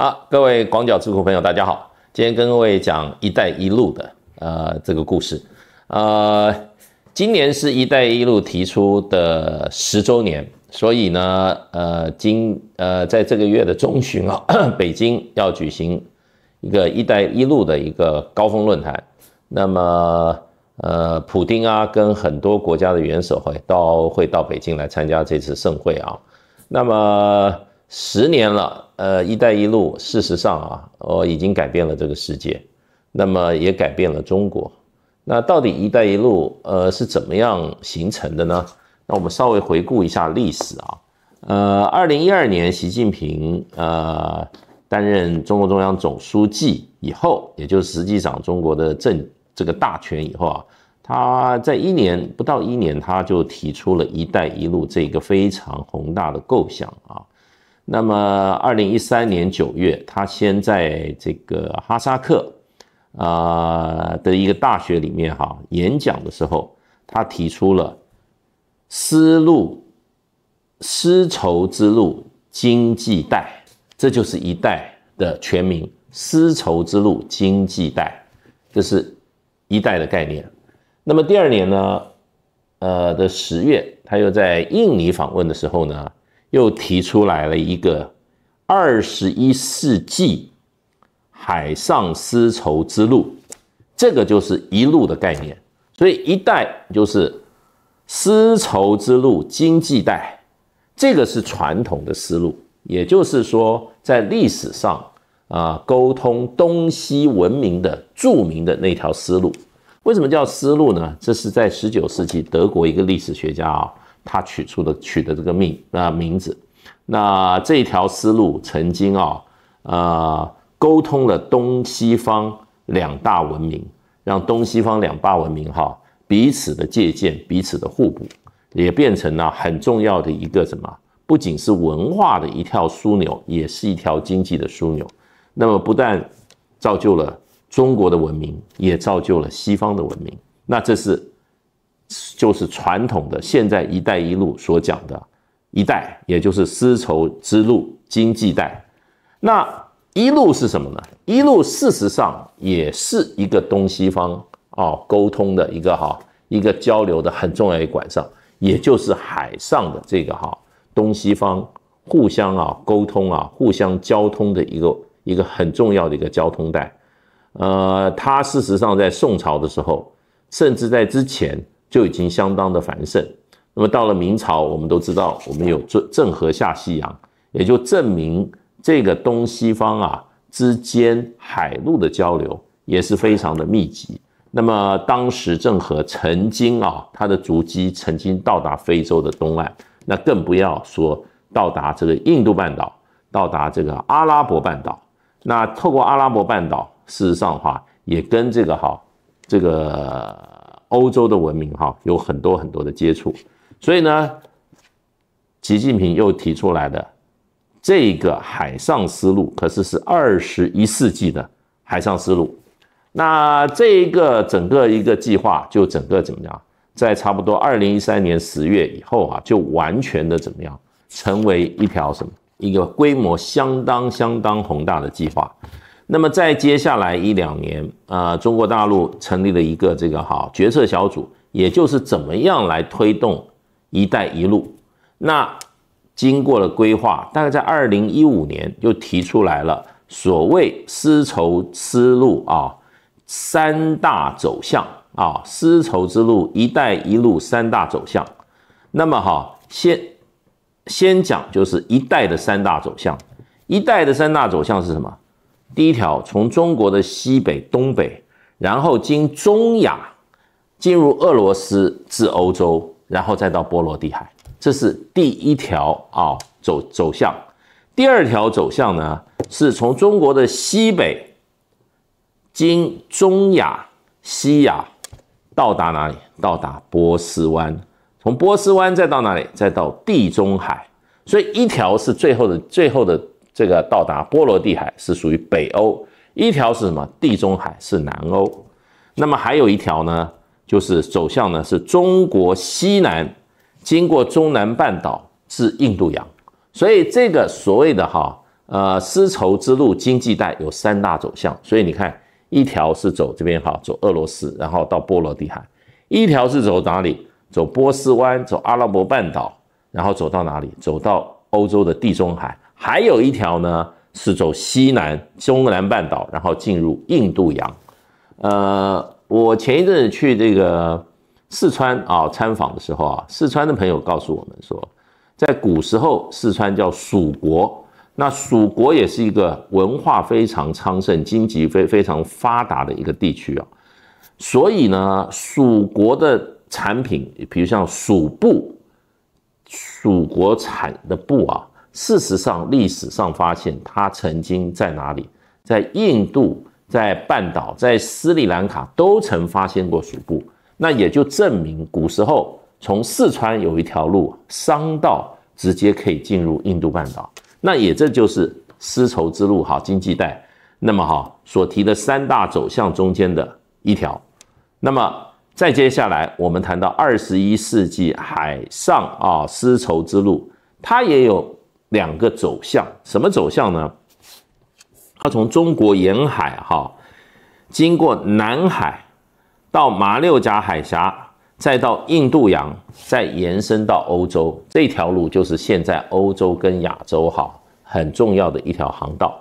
好，各位广角智库朋友，大家好。今天跟各位讲“一带一路”的呃这个故事。呃，今年是“一带一路”提出的十周年，所以呢，呃，今呃在这个月的中旬啊，北京要举行一个“一带一路”的一个高峰论坛。那么，呃，普丁啊，跟很多国家的元首会到会到北京来参加这次盛会啊。那么。十年了，呃，一带一路事实上啊，我已经改变了这个世界，那么也改变了中国。那到底一带一路呃是怎么样形成的呢？那我们稍微回顾一下历史啊，呃，二零一二年习近平呃担任中共中央总书记以后，也就实际上中国的政这个大权以后啊，他在一年不到一年他就提出了一带一路这个非常宏大的构想啊。那么，二零一三年九月，他先在这个哈萨克，啊的一个大学里面哈演讲的时候，他提出了，丝路，丝绸之路经济带，这就是一带的全名，丝绸之路经济带，这是一带的概念。那么第二年呢，呃的十月，他又在印尼访问的时候呢。又提出来了一个二十一世纪海上丝绸之路，这个就是“一路”的概念。所以“一带”就是丝绸之路经济带，这个是传统的丝路，也就是说，在历史上啊，沟通东西文明的著名的那条丝路。为什么叫丝路呢？这是在十九世纪德国一个历史学家啊。他取出的取的这个命啊名字，那这条思路曾经啊呃沟通了东西方两大文明，让东西方两大文明哈彼此的借鉴，彼此的互补，也变成了很重要的一个什么？不仅是文化的一条枢纽，也是一条经济的枢纽。那么不但造就了中国的文明，也造就了西方的文明。那这是。就是传统的现在“一带一路”所讲的一带，也就是丝绸之路经济带。那一路是什么呢？一路事实上也是一个东西方啊沟通的一个哈一个交流的很重要一管上，也就是海上的这个哈东西方互相啊沟通啊互相交通的一个一个很重要的一个交通带。呃，它事实上在宋朝的时候，甚至在之前。就已经相当的繁盛。那么到了明朝，我们都知道我们有郑郑和下西洋，也就证明这个东西方啊之间海陆的交流也是非常的密集。那么当时郑和曾经啊，他的足迹曾经到达非洲的东岸，那更不要说到达这个印度半岛，到达这个阿拉伯半岛。那透过阿拉伯半岛，事实上话也跟这个哈这个。欧洲的文明哈有很多很多的接触，所以呢，习近平又提出来的这个海上丝路，可是是二十一世纪的海上丝路。那这一个整个一个计划，就整个怎么样，在差不多二零一三年十月以后啊，就完全的怎么样，成为一条什么一个规模相当相当宏大的计划。那么在接下来一两年，呃，中国大陆成立了一个这个好决策小组，也就是怎么样来推动“一带一路”。那经过了规划，大概在二零一五年就提出来了所谓“丝绸之路”啊，三大走向啊，“丝绸之路”“一带一路”三大走向。那么哈，先先讲就是“一带”的三大走向，“一带”的三大走向是什么？第一条从中国的西北、东北，然后经中亚进入俄罗斯至欧洲，然后再到波罗的海，这是第一条啊走走向。第二条走向呢是从中国的西北经中亚、西亚到达哪里？到达波斯湾，从波斯湾再到哪里？再到地中海。所以一条是最后的，最后的。这个到达波罗的海是属于北欧，一条是什么？地中海是南欧，那么还有一条呢？就是走向呢是中国西南，经过中南半岛至印度洋。所以这个所谓的哈呃丝绸之路经济带有三大走向。所以你看，一条是走这边哈走俄罗斯，然后到波罗的海；一条是走哪里？走波斯湾，走阿拉伯半岛，然后走到哪里？走到欧洲的地中海。还有一条呢，是走西南、中南半岛，然后进入印度洋。呃，我前一阵子去这个四川啊参访的时候啊，四川的朋友告诉我们说，在古时候四川叫蜀国，那蜀国也是一个文化非常昌盛、经济非非常发达的一个地区啊。所以呢，蜀国的产品，比如像蜀布，蜀国产的布啊。事实上，历史上发现它曾经在哪里，在印度、在半岛、在斯里兰卡都曾发现过鼠布，那也就证明古时候从四川有一条路商道直接可以进入印度半岛，那也这就是丝绸之路哈经济带，那么哈所提的三大走向中间的一条。那么再接下来，我们谈到二十一世纪海上啊丝绸之路，它也有。两个走向，什么走向呢？它从中国沿海哈，经过南海，到马六甲海峡，再到印度洋，再延伸到欧洲，这条路就是现在欧洲跟亚洲哈很重要的一条航道。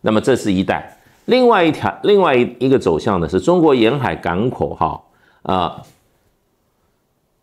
那么这是一带，另外一条另外一一个走向呢，是中国沿海港口哈啊，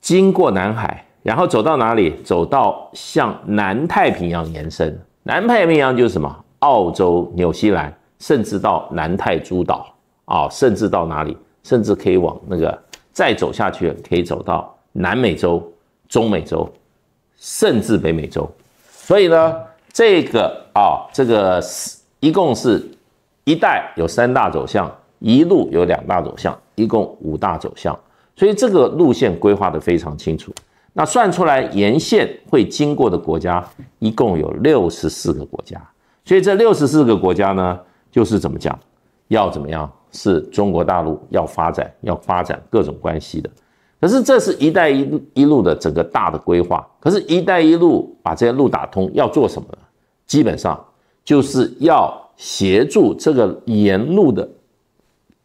经过南海。然后走到哪里？走到向南太平洋延伸。南太平洋就是什么？澳洲、纽西兰，甚至到南太诸岛啊，甚至到哪里？甚至可以往那个再走下去，可以走到南美洲、中美洲，甚至北美洲。所以呢，这个啊，这个是一共是一带有三大走向，一路有两大走向，一共五大走向。所以这个路线规划的非常清楚。那算出来，沿线会经过的国家一共有六十四个国家，所以这六十四个国家呢，就是怎么讲，要怎么样，是中国大陆要发展，要发展各种关系的。可是这是一带一一路的整个大的规划，可是“一带一路”把这些路打通，要做什么呢？基本上就是要协助这个沿路的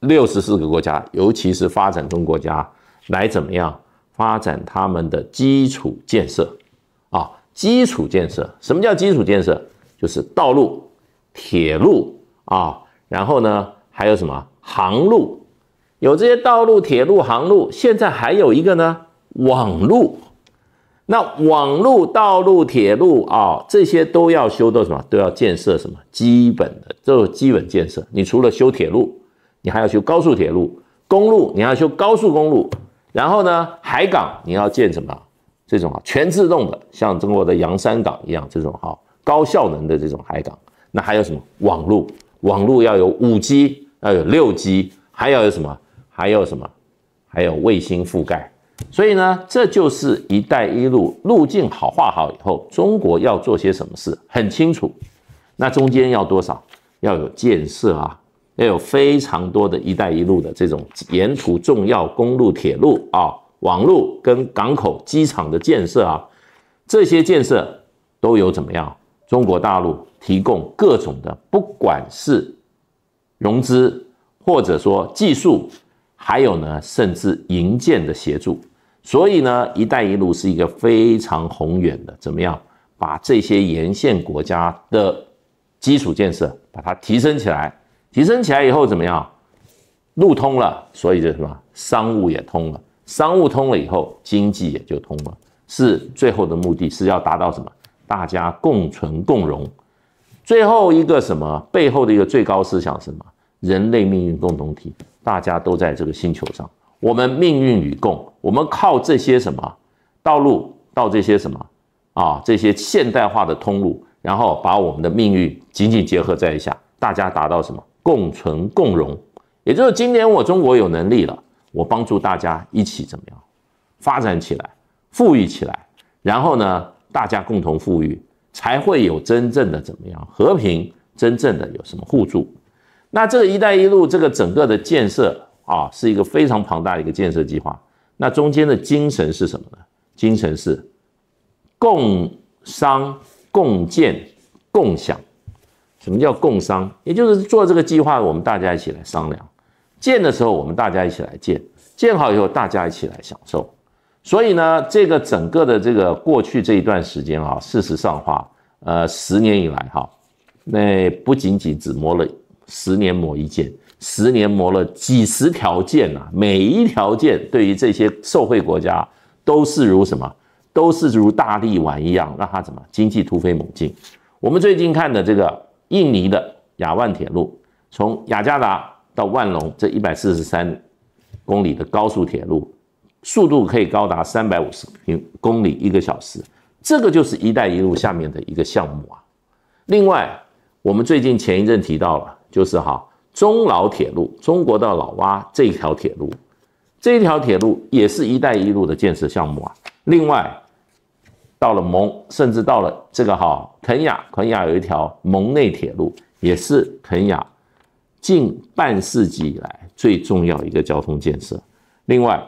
六十四个国家，尤其是发展中国家来怎么样？发展他们的基础建设，啊，基础建设什么叫基础建设？就是道路、铁路啊，然后呢还有什么航路？有这些道路、铁路、航路。现在还有一个呢，网路。那网路、道路、铁路啊，这些都要修到什么？都要建设什么基本的？这基本建设，你除了修铁路，你还要修高速铁路、公路，你还要修高速公路。然后呢，海港你要建什么？这种啊，全自动的，像中国的洋山港一样，这种哈高效能的这种海港。那还有什么？网络，网络要有五 G，要有六 G，还要有什么？还有什么？还有卫星覆盖。所以呢，这就是“一带一路”路径好画好以后，中国要做些什么事很清楚。那中间要多少？要有建设啊。也有非常多的一带一路的这种沿途重要公路、铁路啊、网路跟港口、机场的建设啊，这些建设都有怎么样？中国大陆提供各种的，不管是融资，或者说技术，还有呢，甚至营建的协助。所以呢，一带一路是一个非常宏远的，怎么样把这些沿线国家的基础建设把它提升起来？提升起来以后怎么样？路通了，所以就什么商务也通了，商务通了以后，经济也就通了。是最后的目的是要达到什么？大家共存共荣。最后一个什么背后的一个最高思想是什么？人类命运共同体。大家都在这个星球上，我们命运与共。我们靠这些什么道路，到这些什么啊，这些现代化的通路，然后把我们的命运紧紧结合在一下，大家达到什么？共存共荣，也就是今年我中国有能力了，我帮助大家一起怎么样发展起来、富裕起来，然后呢，大家共同富裕，才会有真正的怎么样和平，真正的有什么互助。那这个“一带一路”这个整个的建设啊，是一个非常庞大的一个建设计划。那中间的精神是什么呢？精神是共商、共建、共享。什么叫共商？也就是做这个计划，我们大家一起来商量；建的时候，我们大家一起来建；建好以后，大家一起来享受。所以呢，这个整个的这个过去这一段时间啊，事实上话，呃，十年以来哈，那不仅仅只磨了十年磨一剑，十年磨了几十条剑啊，每一条剑对于这些受惠国家都是如什么？都是如大力丸一样，让它怎么经济突飞猛进？我们最近看的这个。印尼的雅万铁路，从雅加达到万隆这一百四十三公里的高速铁路，速度可以高达三百五十平公里一个小时，这个就是“一带一路”下面的一个项目啊。另外，我们最近前一阵提到了，就是哈中老铁路，中国到老挝这条铁路，这一条铁路也是一带一路的建设项目啊。另外，到了蒙，甚至到了这个哈，肯雅，肯雅有一条蒙内铁路，也是肯雅近半世纪以来最重要一个交通建设。另外，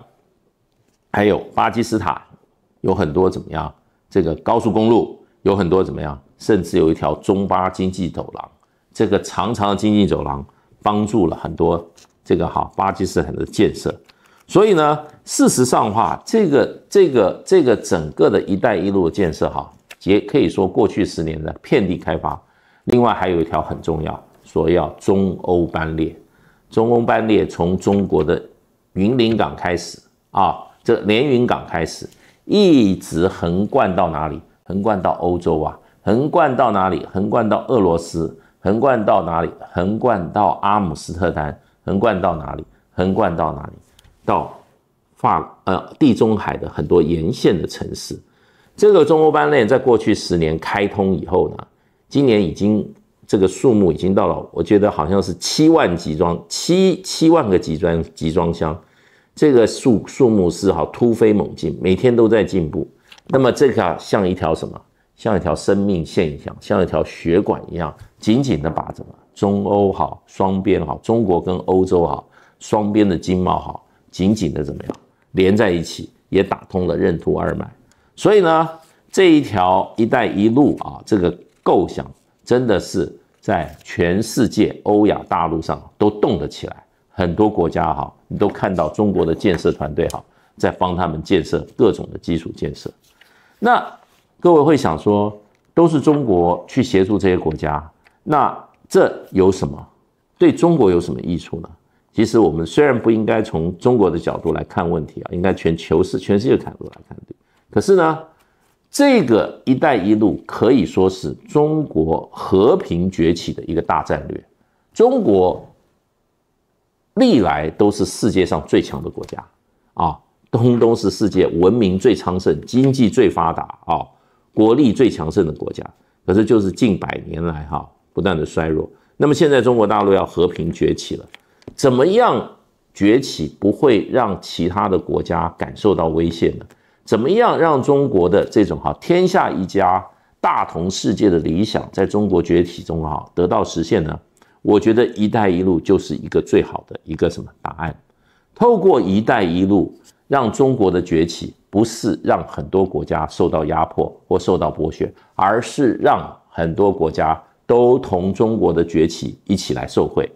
还有巴基斯坦，有很多怎么样，这个高速公路，有很多怎么样，甚至有一条中巴经济走廊，这个长长的经济走廊帮助了很多这个哈巴基斯坦的建设。所以呢，事实上话，这个、这个、这个整个的一带一路的建设哈，也可以说过去十年的遍地开发。另外还有一条很重要，说要中欧班列。中欧班列从中国的云林港开始啊，这连云港开始，一直横贯到哪里？横贯到欧洲啊！横贯到哪里？横贯到俄罗斯。横贯到哪里？横贯到阿姆斯特丹。横贯到哪里？横贯到哪里？到法呃地中海的很多沿线的城市，这个中欧班列在过去十年开通以后呢，今年已经这个数目已经到了，我觉得好像是七万集装七七万个集装集装箱，这个数数目是好突飞猛进，每天都在进步。那么这条像一条什么？像一条生命线一样，像一条血管一样，紧紧的把这个中欧好双边好中国跟欧洲好双边的经贸好。紧紧的怎么样连在一起，也打通了任督二脉。所以呢，这一条“一带一路”啊，这个构想真的是在全世界欧亚大陆上都动了起来。很多国家哈，你都看到中国的建设团队哈，在帮他们建设各种的基础建设。那各位会想说，都是中国去协助这些国家，那这有什么对中国有什么益处呢？其实我们虽然不应该从中国的角度来看问题啊，应该全球是全世界角度来看。对，可是呢，这个“一带一路”可以说是中国和平崛起的一个大战略。中国历来都是世界上最强的国家啊，东东是世界文明最昌盛、经济最发达啊、国力最强盛的国家。可是就是近百年来哈，不断的衰弱。那么现在中国大陆要和平崛起了。怎么样崛起不会让其他的国家感受到威胁呢？怎么样让中国的这种哈天下一家、大同世界的理想在中国崛起中哈得到实现呢？我觉得“一带一路”就是一个最好的一个什么答案？透过“一带一路”，让中国的崛起不是让很多国家受到压迫或受到剥削，而是让很多国家都同中国的崛起一起来受惠。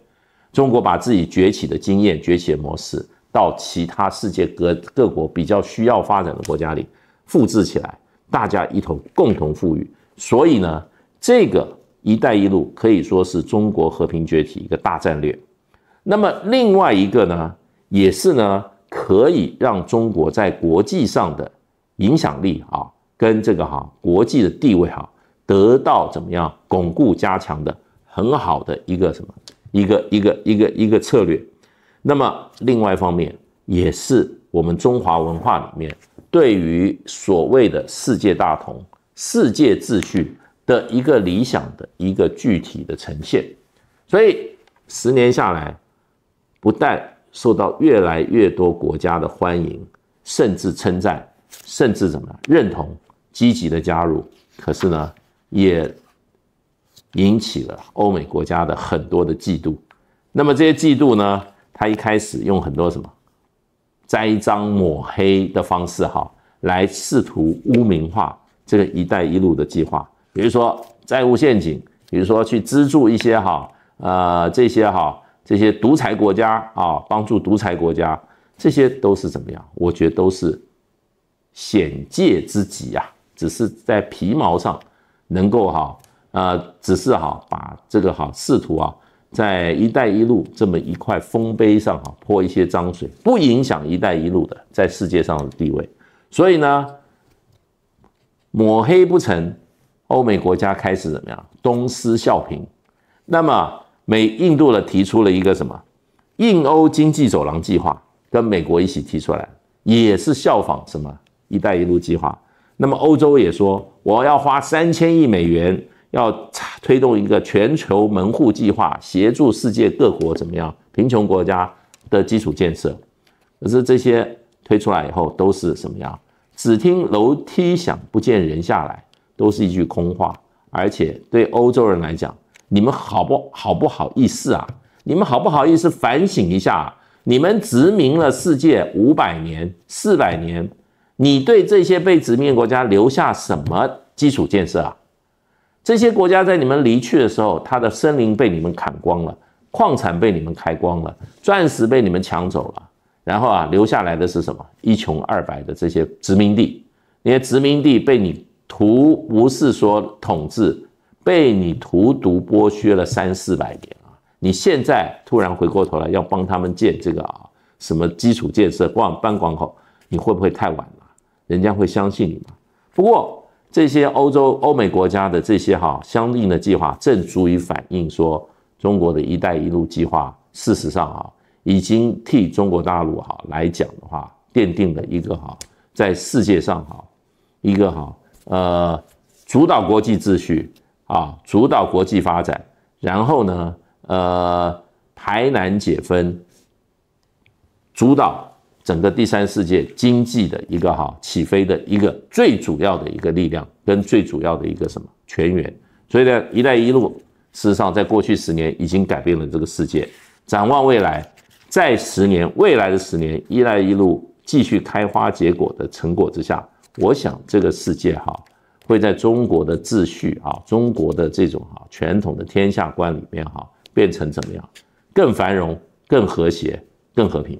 中国把自己崛起的经验、崛起的模式，到其他世界各各国比较需要发展的国家里复制起来，大家一同共同富裕。所以呢，这个“一带一路”可以说是中国和平崛起一个大战略。那么另外一个呢，也是呢可以让中国在国际上的影响力啊，跟这个哈国际的地位哈，得到怎么样巩固加强的很好的一个什么？一个一个一个一个策略，那么另外一方面也是我们中华文化里面对于所谓的世界大同、世界秩序的一个理想的一个具体的呈现。所以十年下来，不但受到越来越多国家的欢迎，甚至称赞，甚至怎么认同、积极的加入，可是呢，也。引起了欧美国家的很多的嫉妒，那么这些嫉妒呢？他一开始用很多什么栽赃抹黑的方式哈，来试图污名化这个“一带一路”的计划，比如说债务陷阱，比如说去资助一些哈呃这些哈这些独裁国家啊，帮助独裁国家，这些都是怎么样？我觉得都是险借之极呀，只是在皮毛上能够哈。呃，只是哈，把这个哈试图啊，在“一带一路”这么一块丰碑上哈泼一些脏水，不影响“一带一路”的在世界上的地位。所以呢，抹黑不成，欧美国家开始怎么样东施效颦？那么美印度呢提出了一个什么“印欧经济走廊”计划，跟美国一起提出来，也是效仿什么“一带一路”计划？那么欧洲也说，我要花三千亿美元。要推动一个全球门户计划，协助世界各国怎么样？贫穷国家的基础建设，可是这些推出来以后，都是什么样？只听楼梯响，不见人下来，都是一句空话。而且对欧洲人来讲，你们好不好不好意思啊？你们好不好意思反省一下？你们殖民了世界五百年、四百年，你对这些被殖民国家留下什么基础建设啊？这些国家在你们离去的时候，它的森林被你们砍光了，矿产被你们开光了，钻石被你们抢走了，然后啊，留下来的是什么？一穷二白的这些殖民地，那些殖民地被你屠，不是说统治，被你荼毒剥削了三四百年啊，你现在突然回过头来要帮他们建这个啊，什么基础建设，光搬光口，你会不会太晚了？人家会相信你吗？不过。这些欧洲、欧美国家的这些哈相应的计划，正足以反映说，中国的一带一路计划，事实上啊，已经替中国大陆哈来讲的话，奠定了一个哈在世界上哈一个哈呃主导国际秩序啊，主导国际发展，然后呢呃台南解分，主导。整个第三世界经济的一个哈起飞的一个最主要的一个力量跟最主要的一个什么全员。所以呢，一带一路事实上在过去十年已经改变了这个世界。展望未来，在十年未来的十年，一带一路继续开花结果的成果之下，我想这个世界哈会在中国的秩序啊、中国的这种哈传统的天下观里面哈变成怎么样？更繁荣、更和谐、更和平。